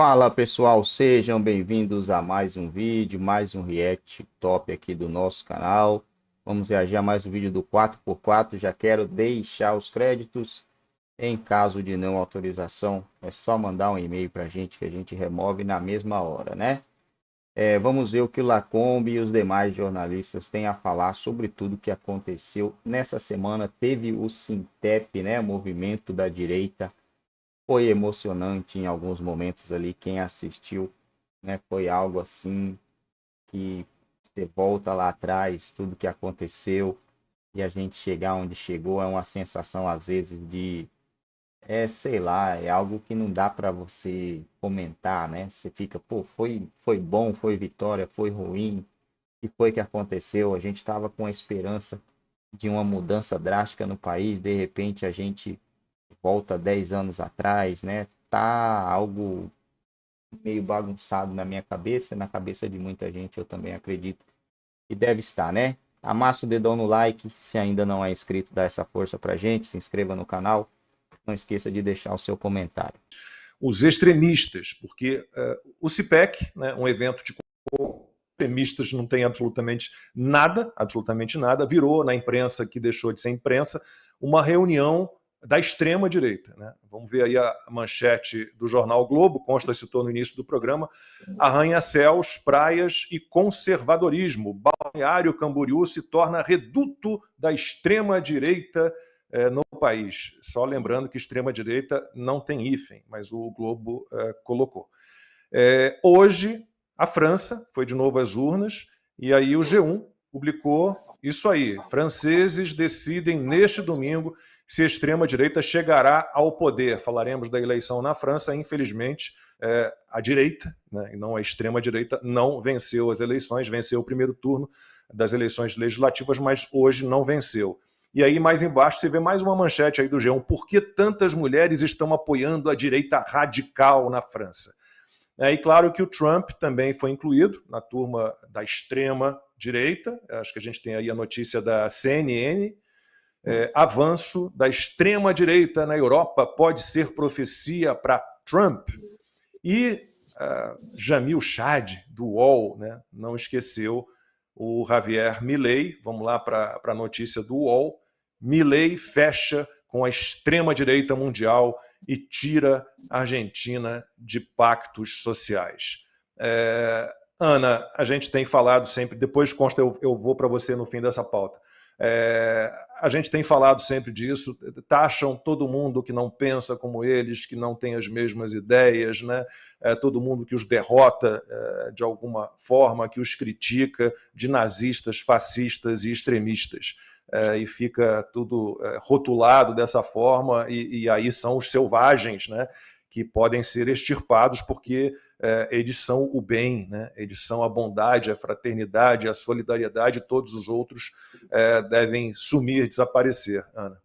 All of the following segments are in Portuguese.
Fala pessoal, sejam bem-vindos a mais um vídeo, mais um react top aqui do nosso canal. Vamos reagir a mais um vídeo do 4x4. Já quero deixar os créditos. Em caso de não autorização, é só mandar um e-mail para a gente que a gente remove na mesma hora, né? É, vamos ver o que o Lacombe e os demais jornalistas têm a falar sobre tudo que aconteceu. Nessa semana teve o Sintep, né? Movimento da Direita foi emocionante em alguns momentos ali. Quem assistiu, né? Foi algo assim que você volta lá atrás, tudo que aconteceu e a gente chegar onde chegou é uma sensação às vezes de é, sei lá, é algo que não dá para você comentar, né? Você fica, pô, foi, foi bom, foi vitória, foi ruim, e foi que aconteceu? A gente estava com a esperança de uma mudança drástica no país, de repente a gente volta 10 anos atrás, né? Tá algo meio bagunçado na minha cabeça, na cabeça de muita gente, eu também acredito que deve estar, né? Amassa o dedão no like, se ainda não é inscrito, dá essa força pra gente, se inscreva no canal, não esqueça de deixar o seu comentário. Os extremistas, porque uh, o CIPEC, né, um evento de extremistas não tem absolutamente nada, absolutamente nada, virou na imprensa que deixou de ser imprensa, uma reunião da extrema-direita. Né? Vamos ver aí a manchete do jornal Globo, Consta citou no início do programa, arranha-céus, praias e conservadorismo. Balneário Camboriú se torna reduto da extrema-direita eh, no país. Só lembrando que extrema-direita não tem hífen, mas o Globo eh, colocou. Eh, hoje, a França foi de novo às urnas, e aí o G1 publicou isso aí. Franceses decidem neste domingo se a extrema-direita chegará ao poder. Falaremos da eleição na França, infelizmente, é, a direita, né, e não a extrema-direita, não venceu as eleições, venceu o primeiro turno das eleições legislativas, mas hoje não venceu. E aí, mais embaixo, você vê mais uma manchete aí do G1. Por que tantas mulheres estão apoiando a direita radical na França? É, e claro que o Trump também foi incluído na turma da extrema direita. Acho que a gente tem aí a notícia da CNN, é, avanço da extrema-direita na Europa pode ser profecia para Trump. E uh, Jamil Chad, do UOL, né, não esqueceu o Javier Milei. Vamos lá para a notícia do UOL. Milei fecha com a extrema-direita mundial e tira a Argentina de pactos sociais. É, Ana, a gente tem falado sempre, depois consta, eu, eu vou para você no fim dessa pauta. É, a gente tem falado sempre disso, taxam todo mundo que não pensa como eles, que não tem as mesmas ideias, né? É, todo mundo que os derrota é, de alguma forma, que os critica de nazistas, fascistas e extremistas. É, e fica tudo é, rotulado dessa forma, e, e aí são os selvagens, né? que podem ser extirpados porque é, eles são o bem, né? eles são a bondade, a fraternidade, a solidariedade, todos os outros é, devem sumir, desaparecer, Ana.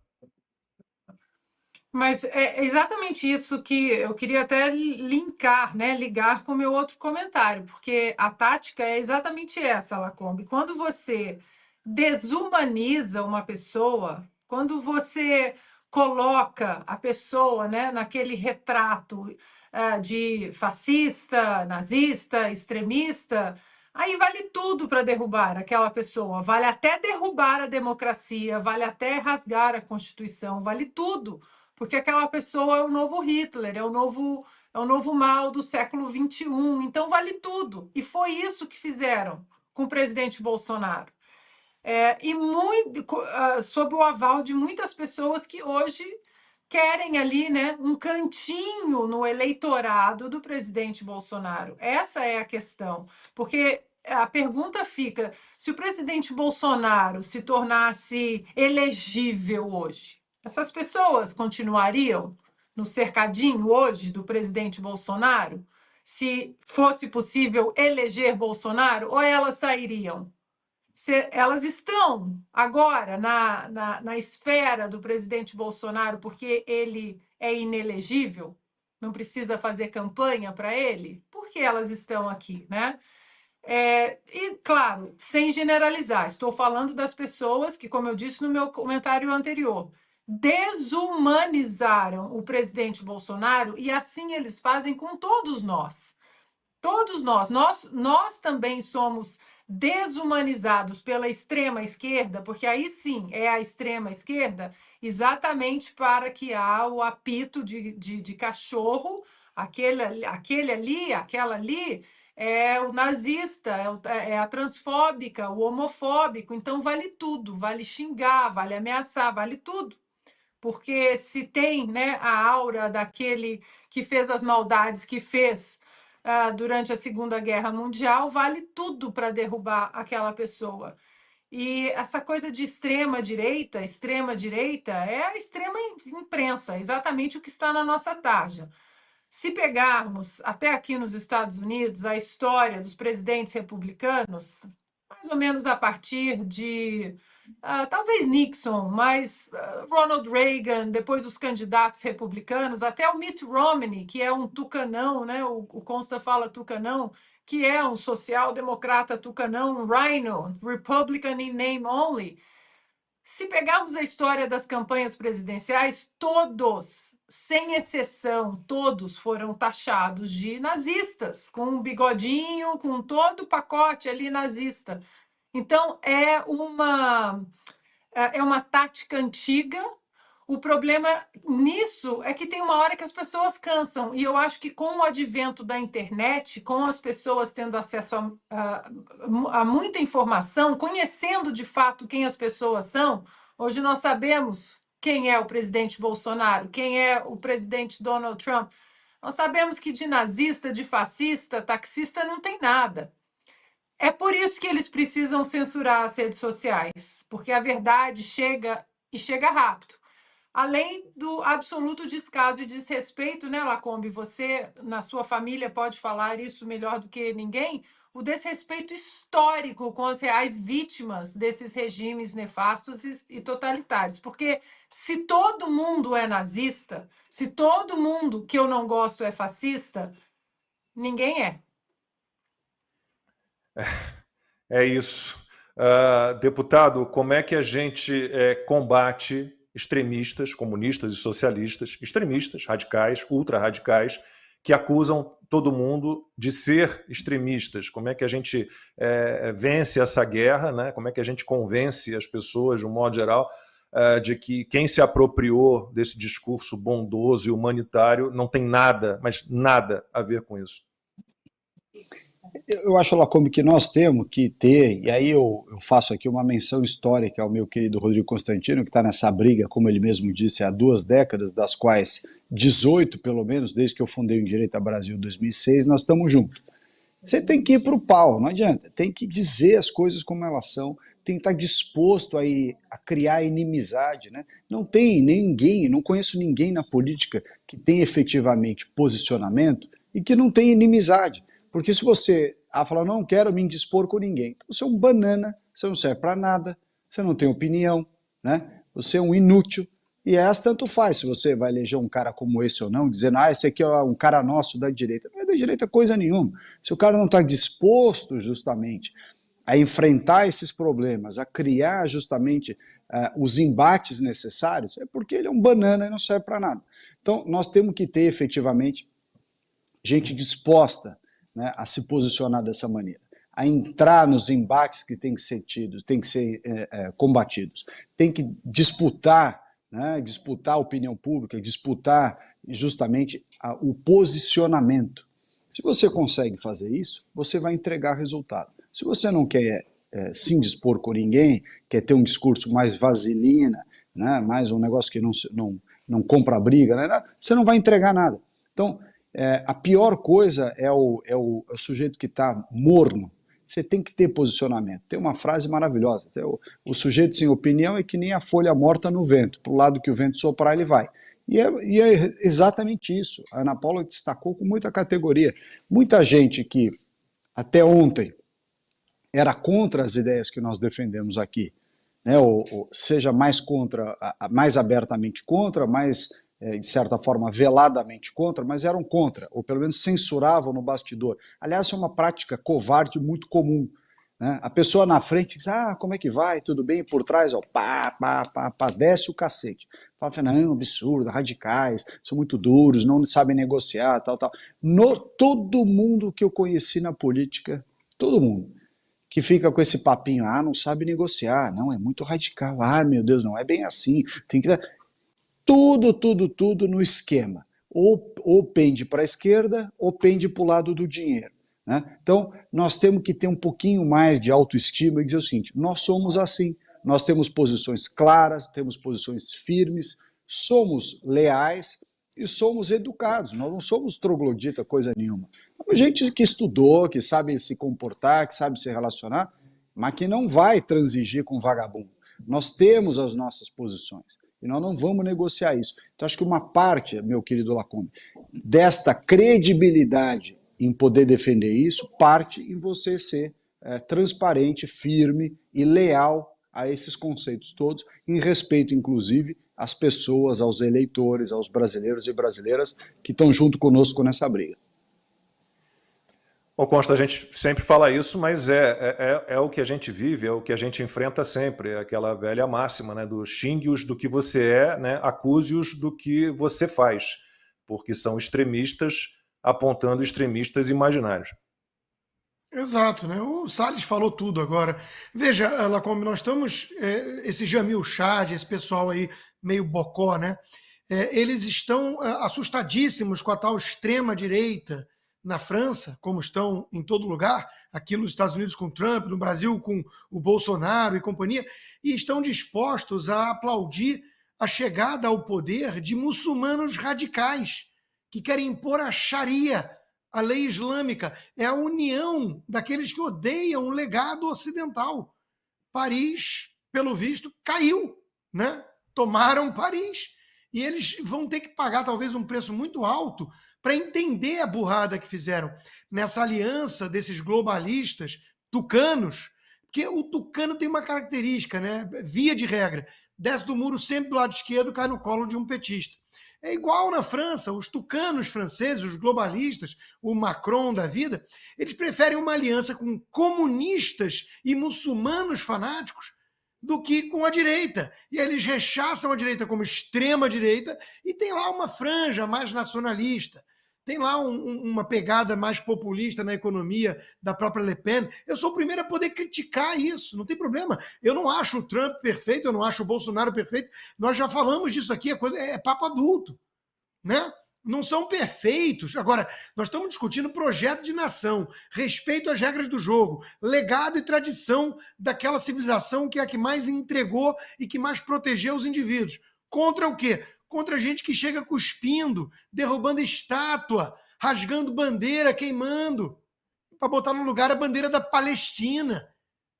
Mas é exatamente isso que eu queria até linkar, né? ligar com o meu outro comentário, porque a tática é exatamente essa, Lacombe. Quando você desumaniza uma pessoa, quando você coloca a pessoa né, naquele retrato uh, de fascista, nazista, extremista, aí vale tudo para derrubar aquela pessoa. Vale até derrubar a democracia, vale até rasgar a Constituição, vale tudo. Porque aquela pessoa é o novo Hitler, é o novo, é o novo mal do século XXI. Então vale tudo. E foi isso que fizeram com o presidente Bolsonaro é, e muito, uh, sob o aval de muitas pessoas que hoje querem ali né, um cantinho no eleitorado do presidente Bolsonaro. Essa é a questão, porque a pergunta fica: se o presidente Bolsonaro se tornasse elegível hoje, essas pessoas continuariam no cercadinho hoje do presidente Bolsonaro? Se fosse possível eleger Bolsonaro, ou elas sairiam? se elas estão agora na, na, na esfera do presidente Bolsonaro porque ele é inelegível, não precisa fazer campanha para ele, por que elas estão aqui, né? É, e, claro, sem generalizar, estou falando das pessoas que, como eu disse no meu comentário anterior, desumanizaram o presidente Bolsonaro e assim eles fazem com todos nós. Todos nós. Nós, nós também somos desumanizados pela extrema esquerda, porque aí sim é a extrema esquerda, exatamente para que há o apito de, de, de cachorro, aquele, aquele ali, aquela ali, é o nazista, é, o, é, é, a transfóbica, o homofóbico, então vale tudo, vale xingar, vale ameaçar, vale tudo. Porque se tem né, a aura daquele que fez as maldades que fez ah, durante a Segunda Guerra Mundial, vale tudo para derrubar aquela pessoa. E essa coisa de extrema direita, extrema direita, é a extrema imprensa, exatamente o que está na nossa tarja. Se pegarmos até aqui nos Estados Unidos a história dos presidentes republicanos, mais ou menos a partir de uh, talvez Nixon, mas uh, Ronald Reagan, depois os candidatos republicanos, até o Mitt Romney, que é um tucanão, né? O, o Consta fala tucanão, que é um social-democrata tucanão, um rhino, Republican in name only, se pegarmos a história das campanhas presidenciais, todos, sem exceção, todos foram taxados de nazistas, com um bigodinho, com todo o pacote ali nazista. Então, é uma, é, é uma tática antiga o problema nisso é que tem uma hora que as pessoas cansam. E eu acho que com o advento da internet, com as pessoas tendo acesso a, a, a muita informação, conhecendo de fato quem as pessoas são, hoje nós sabemos quem é o presidente Bolsonaro, quem é o presidente Donald Trump. Nós sabemos que de nazista, de fascista, taxista não tem nada. É por isso que eles precisam censurar as redes sociais, porque a verdade chega e chega rápido além do absoluto descaso e desrespeito, né, Lacombe? Você, na sua família, pode falar isso melhor do que ninguém. O desrespeito histórico com as reais vítimas desses regimes nefastos e totalitários. Porque se todo mundo é nazista, se todo mundo que eu não gosto é fascista, ninguém é. É isso. Uh, deputado, como é que a gente é, combate extremistas, comunistas e socialistas, extremistas, radicais, ultra-radicais, que acusam todo mundo de ser extremistas. Como é que a gente é, vence essa guerra, né? como é que a gente convence as pessoas, de um modo geral, é, de que quem se apropriou desse discurso bondoso e humanitário não tem nada, mas nada a ver com isso. Eu acho, Lacombe, que nós temos que ter, e aí eu, eu faço aqui uma menção histórica ao meu querido Rodrigo Constantino, que está nessa briga, como ele mesmo disse, há duas décadas, das quais 18, pelo menos, desde que eu fundei o Direito a Brasil em 2006, nós estamos juntos. Você tem que ir para o pau, não adianta. Tem que dizer as coisas como elas são, tem que estar tá disposto a, ir, a criar inimizade. Né? Não tem ninguém, não conheço ninguém na política que tem efetivamente posicionamento e que não tem inimizade. Porque se você ah, falar, não quero me indispor com ninguém, então você é um banana, você não serve para nada, você não tem opinião, né? você é um inútil. E essa tanto faz se você vai eleger um cara como esse ou não, dizendo, ah, esse aqui é um cara nosso da direita. Não é da direita coisa nenhuma. Se o cara não está disposto justamente a enfrentar esses problemas, a criar justamente uh, os embates necessários, é porque ele é um banana e não serve para nada. Então, nós temos que ter efetivamente gente disposta né, a se posicionar dessa maneira, a entrar nos embates que tem que ser tidos, tem que ser é, é, combatidos, tem que disputar, né, disputar a opinião pública, disputar justamente a, o posicionamento. Se você consegue fazer isso, você vai entregar resultado. Se você não quer é, se indispor com ninguém, quer ter um discurso mais vaselina, né, mais um negócio que não, não, não compra briga, né, você não vai entregar nada. Então, é, a pior coisa é o, é o, é o sujeito que está morno. Você tem que ter posicionamento. Tem uma frase maravilhosa: é, o, o sujeito sem opinião é que nem a folha morta no vento. Para o lado que o vento soprar, ele vai. E é, e é, exatamente isso. A Ana Paula destacou com muita categoria. Muita gente que até ontem era contra as ideias que nós defendemos aqui, né? ou, ou seja mais contra, mais abertamente contra, mais é, de certa forma, veladamente contra, mas eram contra, ou pelo menos censuravam no bastidor. Aliás, é uma prática covarde muito comum. Né? A pessoa na frente diz, ah, como é que vai, tudo bem, e por trás, ó, pá, pá, pá, pá, desce o cacete. Fala, não, é absurdo, radicais, são muito duros, não sabem negociar, tal, tal. No, todo mundo que eu conheci na política, todo mundo, que fica com esse papinho, ah, não sabe negociar, não, é muito radical, ah, meu Deus, não é bem assim, tem que tudo, tudo, tudo no esquema. Ou, ou pende para a esquerda, ou pende para o lado do dinheiro. Né? Então, nós temos que ter um pouquinho mais de autoestima e dizer o seguinte: nós somos assim, nós temos posições claras, temos posições firmes, somos leais e somos educados. Nós não somos troglodita coisa nenhuma. Gente que estudou, que sabe se comportar, que sabe se relacionar, mas que não vai transigir com vagabundo. Nós temos as nossas posições. E nós não vamos negociar isso. Então, acho que uma parte, meu querido Lacombe, desta credibilidade em poder defender isso, parte em você ser é, transparente, firme e leal a esses conceitos todos, em respeito, inclusive, às pessoas, aos eleitores, aos brasileiros e brasileiras que estão junto conosco nessa briga. Bom, Consta, a gente sempre fala isso, mas é, é, é, é o que a gente vive, é o que a gente enfrenta sempre, é aquela velha máxima né, do xingue-os do que você é, né, acuse-os do que você faz, porque são extremistas apontando extremistas imaginários. Exato, né? O Salles falou tudo agora. Veja, Lacombe, nós estamos. É, esse Jamil Chad, esse pessoal aí meio bocó, né? É, eles estão é, assustadíssimos com a tal extrema-direita na França, como estão em todo lugar, aqui nos Estados Unidos com Trump, no Brasil com o Bolsonaro e companhia, e estão dispostos a aplaudir a chegada ao poder de muçulmanos radicais que querem impor a Sharia, a lei islâmica. É a união daqueles que odeiam o legado ocidental. Paris, pelo visto, caiu, né? Tomaram Paris e eles vão ter que pagar talvez um preço muito alto para entender a burrada que fizeram nessa aliança desses globalistas tucanos, porque o tucano tem uma característica, né? Via de regra, desce do muro sempre do lado esquerdo, cai no colo de um petista. É igual na França, os tucanos franceses, os globalistas, o Macron da vida, eles preferem uma aliança com comunistas e muçulmanos fanáticos do que com a direita. E eles rechaçam a direita como extrema direita e tem lá uma franja mais nacionalista, tem lá um, uma pegada mais populista na economia da própria Le Pen. Eu sou o primeiro a poder criticar isso, não tem problema. Eu não acho o Trump perfeito, eu não acho o Bolsonaro perfeito. Nós já falamos disso aqui, a coisa é, é papo adulto, né? Não são perfeitos. Agora, nós estamos discutindo projeto de nação, respeito às regras do jogo, legado e tradição daquela civilização que é a que mais entregou e que mais protegeu os indivíduos. Contra o quê? contra gente que chega cuspindo, derrubando estátua, rasgando bandeira, queimando, para botar no lugar a bandeira da Palestina,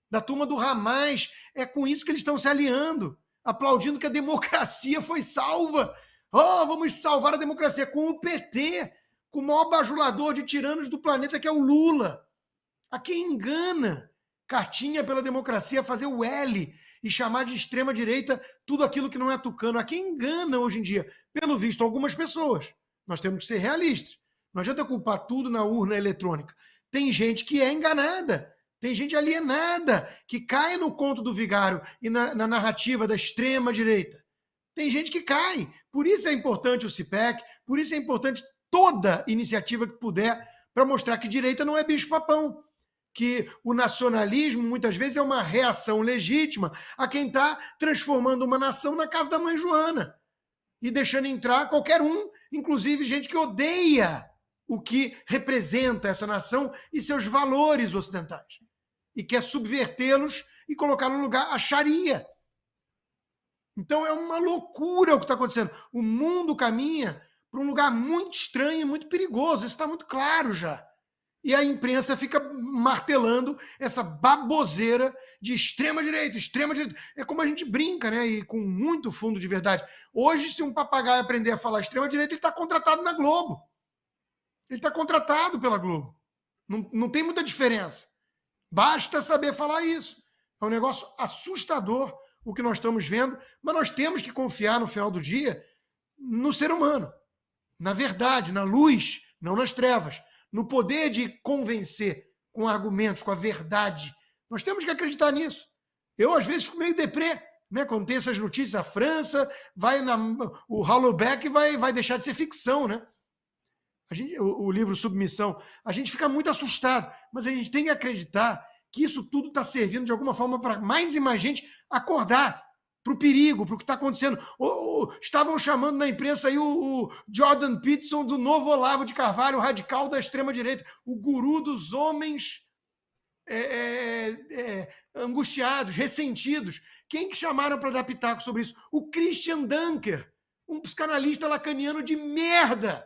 da turma do Hamas. É com isso que eles estão se aliando, aplaudindo que a democracia foi salva. Oh, vamos salvar a democracia com o PT, com o maior bajulador de tiranos do planeta, que é o Lula. A quem engana? Cartinha pela democracia fazer o L e chamar de extrema-direita tudo aquilo que não é tucano. A quem engana hoje em dia, pelo visto, algumas pessoas. Nós temos que ser realistas. Não adianta culpar tudo na urna eletrônica. Tem gente que é enganada, tem gente alienada, que cai no conto do vigário e na, na narrativa da extrema-direita. Tem gente que cai. Por isso é importante o CIPEC, por isso é importante toda iniciativa que puder para mostrar que direita não é bicho-papão que o nacionalismo muitas vezes é uma reação legítima a quem está transformando uma nação na casa da mãe Joana e deixando entrar qualquer um, inclusive gente que odeia o que representa essa nação e seus valores ocidentais e quer subvertê-los e colocar no lugar a Sharia. Então é uma loucura o que está acontecendo. O mundo caminha para um lugar muito estranho e muito perigoso. Isso está muito claro já e a imprensa fica martelando essa baboseira de extrema direita, extrema direita. É como a gente brinca, né? E com muito fundo de verdade. Hoje, se um papagaio aprender a falar extrema direita, ele está contratado na Globo. Ele está contratado pela Globo. Não, não tem muita diferença. Basta saber falar isso. É um negócio assustador o que nós estamos vendo, mas nós temos que confiar no final do dia no ser humano, na verdade, na luz, não nas trevas no poder de convencer com argumentos, com a verdade. Nós temos que acreditar nisso. Eu, às vezes, fico meio deprê, né? Quando tem essas notícias, a França vai na. O Hollowback vai, vai deixar de ser ficção, né? A gente, o, o livro Submissão. A gente fica muito assustado, mas a gente tem que acreditar que isso tudo está servindo de alguma forma para mais e mais gente acordar para tá o perigo, para o que está acontecendo. estavam chamando na imprensa aí o, o, Jordan Peterson do novo Olavo de Carvalho, radical da extrema-direita, o guru dos homens é, é, é, é angustiados, ressentidos. Quem que chamaram para dar pitaco sobre isso? O Christian Dunker, um psicanalista lacaniano de merda.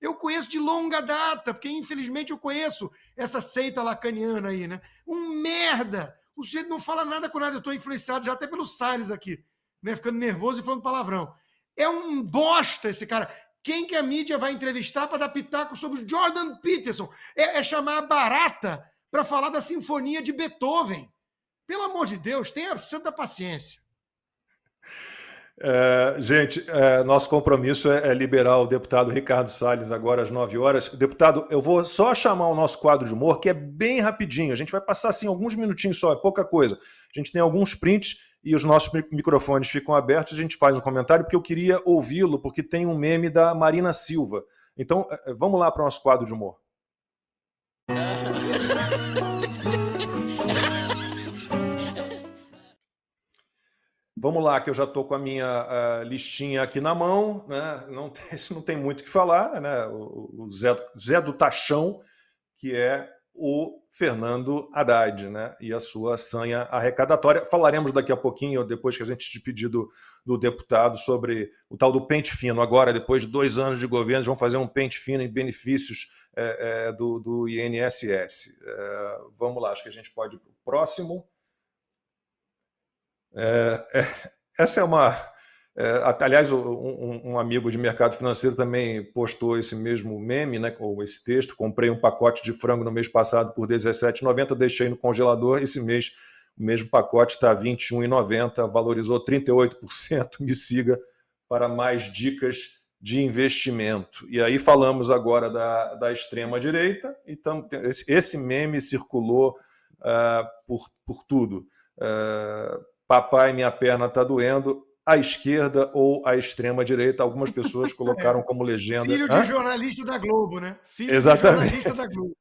Eu conheço de longa data, porque infelizmente eu conheço essa seita lacaniana aí, né? Um merda, o sujeito não fala nada com nada. Eu estou influenciado já até pelo Salles aqui, né? Ficando nervoso e falando palavrão. É um bosta esse cara. Quem que a mídia vai entrevistar para dar pitaco sobre o Jordan Peterson? É, é chamar a barata para falar da Sinfonia de Beethoven. Pelo amor de Deus, tenha santa paciência. É, gente, é, nosso compromisso é, é, liberar o deputado Ricardo Salles agora às 9 horas. Deputado, eu vou só chamar o nosso quadro de humor, que é bem rapidinho. A gente vai passar assim alguns minutinhos só, é pouca coisa. A gente tem alguns prints e os nossos microfones ficam abertos. A gente faz um comentário, porque eu queria ouvi-lo, porque tem um meme da Marina Silva. Então, é, é, vamos lá para o nosso quadro de humor. Vamos lá, que eu já estou com a minha listinha aqui na mão, né? Não, não tem muito o que falar, né? O, o Zé, Zé, do Tachão, que é o Fernando Haddad, né? E a sua sanha arrecadatória. Falaremos daqui a pouquinho, depois que a gente te pedir do, do deputado, sobre o tal do pente fino. Agora, depois de dois anos de governo, vão fazer um pente fino em benefícios é, é, do, do INSS. É, vamos lá, acho que a gente pode ir para o próximo. É, é, essa é uma. É, aliás, um, um, amigo de mercado financeiro também postou esse mesmo meme, né, ou esse texto. Comprei um pacote de frango no mês passado por R$17,90, deixei no congelador. Esse mês, o mesmo pacote está R$21,90, valorizou 38%. Me siga para mais dicas de investimento. E aí falamos agora da, da extrema-direita, então esse meme circulou uh, por, por tudo. Uh, Papai, minha perna está doendo, à esquerda ou à extrema direita. Algumas pessoas colocaram como legenda. Filho de jornalista da Globo, né? Filho Exatamente. de jornalista da Globo.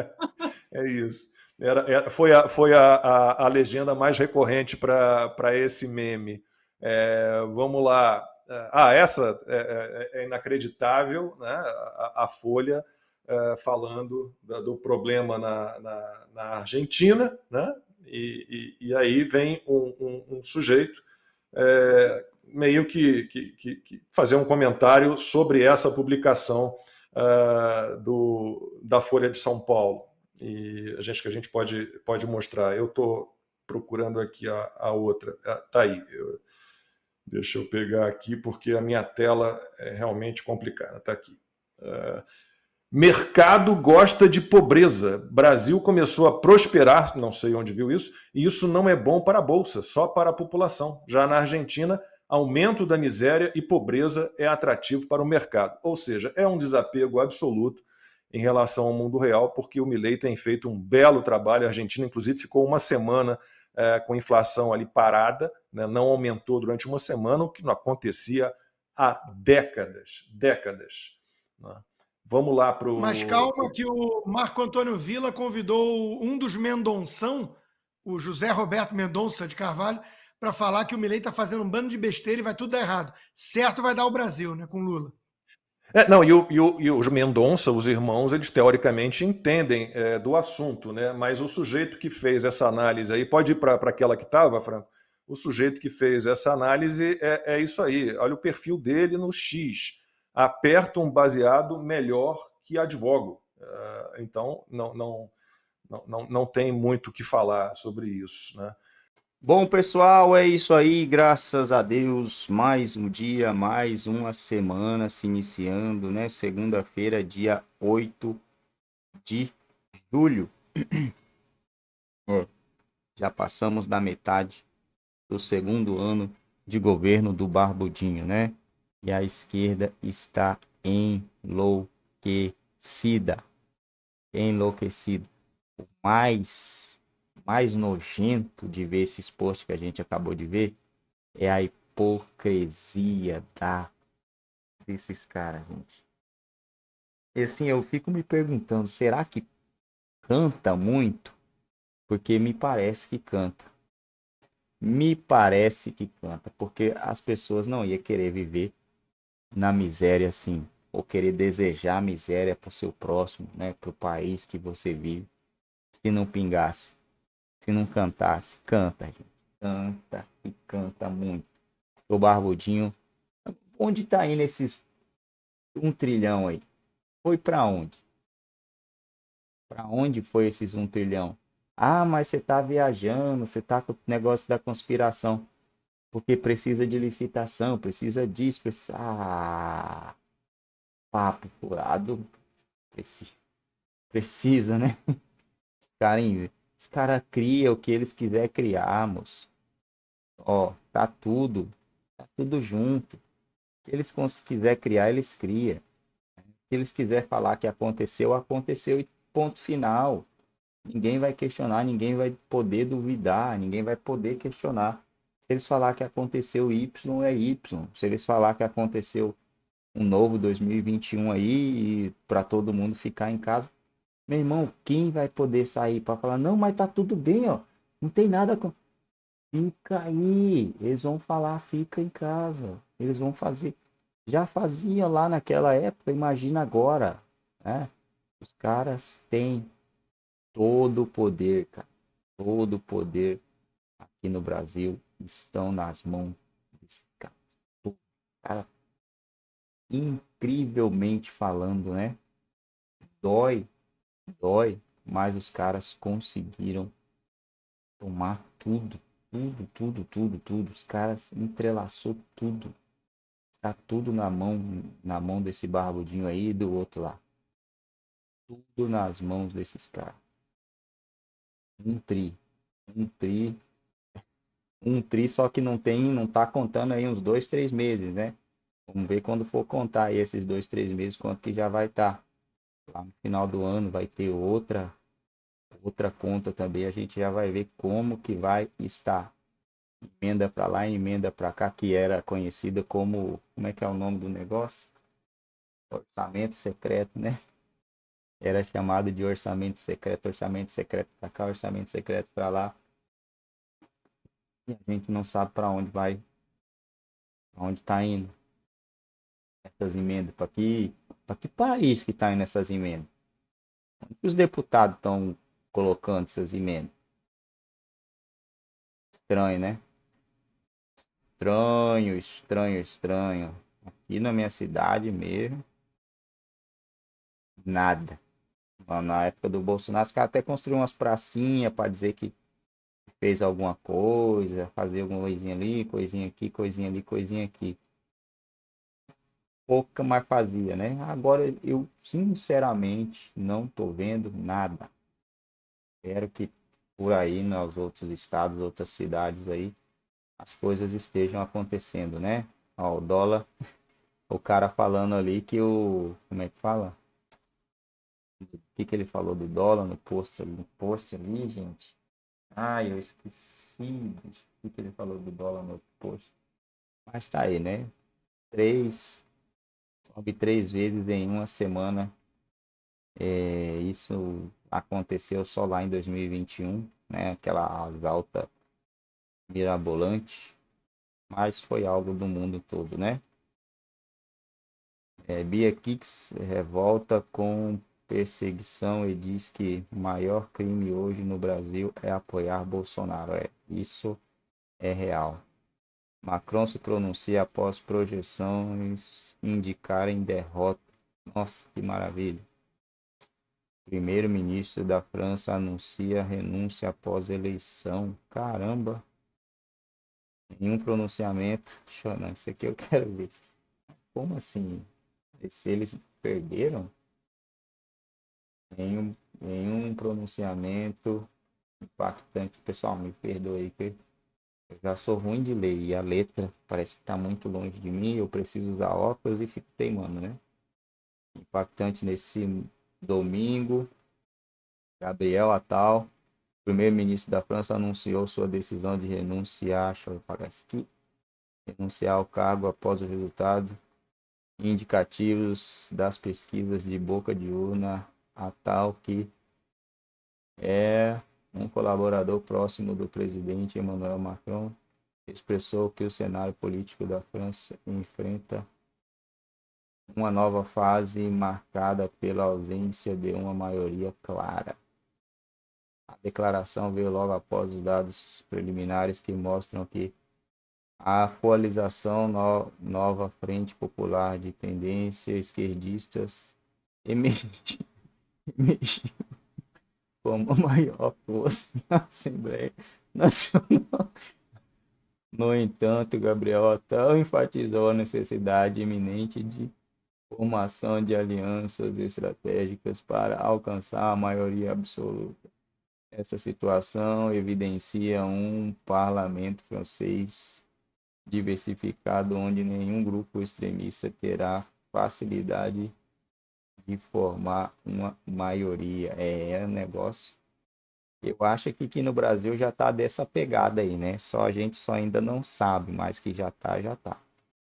é isso. Era, era, é, foi a, foi a, a, a legenda mais recorrente para esse meme. É, vamos lá. Ah, essa é, é, é inacreditável, né? A, a Folha é, falando da, do problema na, na, na Argentina, né? E, e, e aí vem um, um, um sujeito é, meio que, que, que, que, fazer um comentário sobre essa publicação uh, do, da Folha de São Paulo. E a gente que a gente pode, pode mostrar. Eu estou procurando aqui a, a outra. Está ah, aí. Eu, deixa eu pegar aqui, porque a minha tela é realmente complicada. Está aqui. Uh, Mercado gosta de pobreza. Brasil começou a prosperar, não sei onde viu isso, e isso não é bom para a bolsa, só para a população. Já na Argentina, aumento da miséria e pobreza é atrativo para o mercado. Ou seja, é um desapego absoluto em relação ao mundo real, porque o Milei tem feito um belo trabalho. A Argentina, inclusive, ficou uma semana é, com inflação ali parada, né? não aumentou durante uma semana, o que não acontecia há décadas, décadas. Né. Vamos lá para o. Mas calma, que o Marco Antônio Vila convidou um dos Mendonção, o José Roberto Mendonça de Carvalho, para falar que o Milei está fazendo um bando de besteira e vai tudo dar errado. Certo vai dar o Brasil, né, com Lula. É, não, e, o, e, o, e, os Mendonça, os irmãos, eles teoricamente entendem é, do assunto, né? Mas o sujeito que fez essa análise aí, pode ir para aquela que estava, Franco? O sujeito que fez essa análise é, é isso aí. Olha o perfil dele no X aperto um baseado melhor que advogo. Ah, então, não, não, não, não tem muito o que falar sobre isso. Né? Bom, pessoal, é isso aí. Graças a Deus, mais um dia, mais uma semana se iniciando, né? Segunda-feira, dia 8 de julho. É. Já passamos da metade do segundo ano de governo do Barbudinho, né? e a esquerda está enlouquecida. enlouquecida. O mais, mais nojento de ver esse exposto que a gente acabou de ver é a hipocrisia da desses caras, gente. E assim, eu fico me perguntando, será que canta muito? Porque me parece que canta. Me parece que canta, porque as pessoas não iam querer viver na miséria assim, ou querer desejar miséria para o seu próximo, né, para o país que você vive. Se não pingasse, se não cantasse, canta, gente. Canta e canta muito. O Barbudinho, onde está indo esses um trilhão aí? Foi para onde? Para onde foi esses um trilhão? Ah, mas você tá viajando, você tá com o negócio da conspiração porque precisa de licitação, precisa disso, precisa. Ah, papo furado. Precisa, precisa né? Os caras os cara criam o que eles quiserem criar, moço. Ó, tá tudo. Tá tudo junto. O que eles quiserem criar, eles criam. O que eles quiserem falar que aconteceu, aconteceu e ponto final. Ninguém vai questionar, ninguém vai poder duvidar, ninguém vai poder questionar. Se eles falar que aconteceu Y, é Y. Se eles falar que aconteceu um novo 2021 aí para todo mundo ficar em casa, meu irmão, quem vai poder sair para falar não, mas tá tudo bem, ó. Não tem nada com Fica aí, eles vão falar, fica em casa. Eles vão fazer. Já fazia lá naquela época, imagina agora, né? Os caras têm todo o poder, cara. Todo o poder aqui no Brasil estão nas mãos desse cara. Cara, incrivelmente falando, né? Dói, dói, mas os caras conseguiram tomar tudo, tudo, tudo, tudo, tudo. Os caras entrelaçou tudo. Tá tudo na mão, na mão desse barbudinho aí e do outro lá. Tudo nas mãos desses caras. Um tri, um tri um tri, só que não tem, não tá contando aí uns dois, três meses, né? Vamos ver quando for contar aí esses dois, três meses, quanto que já vai estar. Tá. Lá no final do ano vai ter outra outra conta também, a gente já vai ver como que vai estar. Emenda para lá, emenda para cá, que era conhecida como, como é que é o nome do negócio? Orçamento secreto, né? Era chamado de orçamento secreto, orçamento secreto para cá, orçamento secreto para lá e a gente não sabe para onde vai, pra onde está indo essas emendas, para que, pra que país que está indo essas emendas. Onde os deputados estão colocando essas emendas? Estranho, né? Estranho, estranho, estranho. Aqui na minha cidade mesmo. Nada. Na época do Bolsonaro, os caras até construíram umas pracinhas para dizer que fez alguma coisa, fazer alguma coisinha ali, coisinha aqui, coisinha ali, coisinha aqui. Pouca mais fazia, né? Agora eu sinceramente não tô vendo nada. Espero que por aí, nos outros estados, outras cidades aí, as coisas estejam acontecendo, né? Ó, o dólar, o cara falando ali que o. Como é que fala? O que, que ele falou do dólar no post ali? No post ali, gente ah, eu esqueci o que ele falou do dólar no post. Mas tá aí, né? Três. Sobe três vezes em uma semana. É, isso aconteceu só lá em 2021, né? Aquela alta mirabolante. Mas foi algo do mundo todo, né? É, Bia Kicks revolta com perseguição e diz que o maior crime hoje no Brasil é apoiar Bolsonaro. É, isso é real. Macron se pronuncia após projeções indicarem derrota. Nossa, que maravilha! Primeiro-ministro da França anuncia renúncia após eleição. Caramba! Nenhum pronunciamento. Deixa eu, não, isso aqui eu quero ver. Como assim? Se eles perderam? nenhum, nenhum pronunciamento impactante. Pessoal, me perdoe que eu já sou ruim de ler e a letra parece que está muito longe de mim. Eu preciso usar óculos e fico teimando, né? Impactante nesse domingo. Gabriel Atal, primeiro-ministro da França, anunciou sua decisão de renunciar, deixa renunciar ao cargo após o resultado indicativos das pesquisas de boca de urna a tal que é um colaborador próximo do presidente Emmanuel Macron, expressou que o cenário político da França enfrenta uma nova fase marcada pela ausência de uma maioria clara. A declaração veio logo após os dados preliminares que mostram que a coalização no Nova Frente Popular de tendências esquerdistas emergiu mexeu como a maior força na Assembleia Nacional. No entanto, Gabriel Otão enfatizou a necessidade iminente de formação de alianças estratégicas para alcançar a maioria absoluta. Essa situação evidencia um parlamento francês diversificado onde nenhum grupo extremista terá facilidade de formar uma maioria. É, é, um negócio. Eu acho que aqui no Brasil já está dessa pegada aí, né? Só a gente só ainda não sabe, mas que já está já está